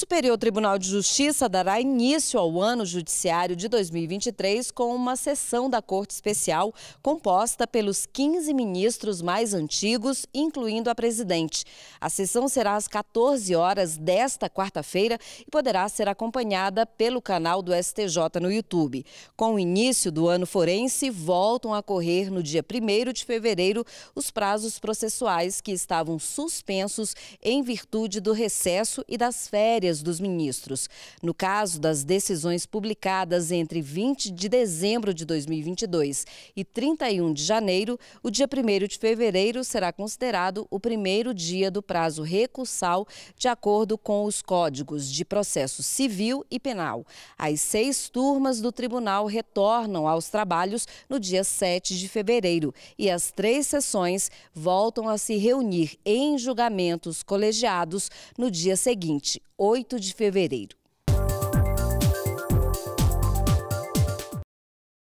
Superior Tribunal de Justiça dará início ao ano judiciário de 2023 com uma sessão da Corte Especial composta pelos 15 ministros mais antigos, incluindo a presidente. A sessão será às 14 horas desta quarta-feira e poderá ser acompanhada pelo canal do STJ no YouTube. Com o início do ano forense, voltam a correr no dia 1 de fevereiro os prazos processuais que estavam suspensos em virtude do recesso e das férias dos ministros. No caso das decisões publicadas entre 20 de dezembro de 2022 e 31 de janeiro, o dia 1 de fevereiro será considerado o primeiro dia do prazo recursal, de acordo com os códigos de processo civil e penal. As seis turmas do tribunal retornam aos trabalhos no dia 7 de fevereiro e as três sessões voltam a se reunir em julgamentos colegiados no dia seguinte, 8 8 de fevereiro.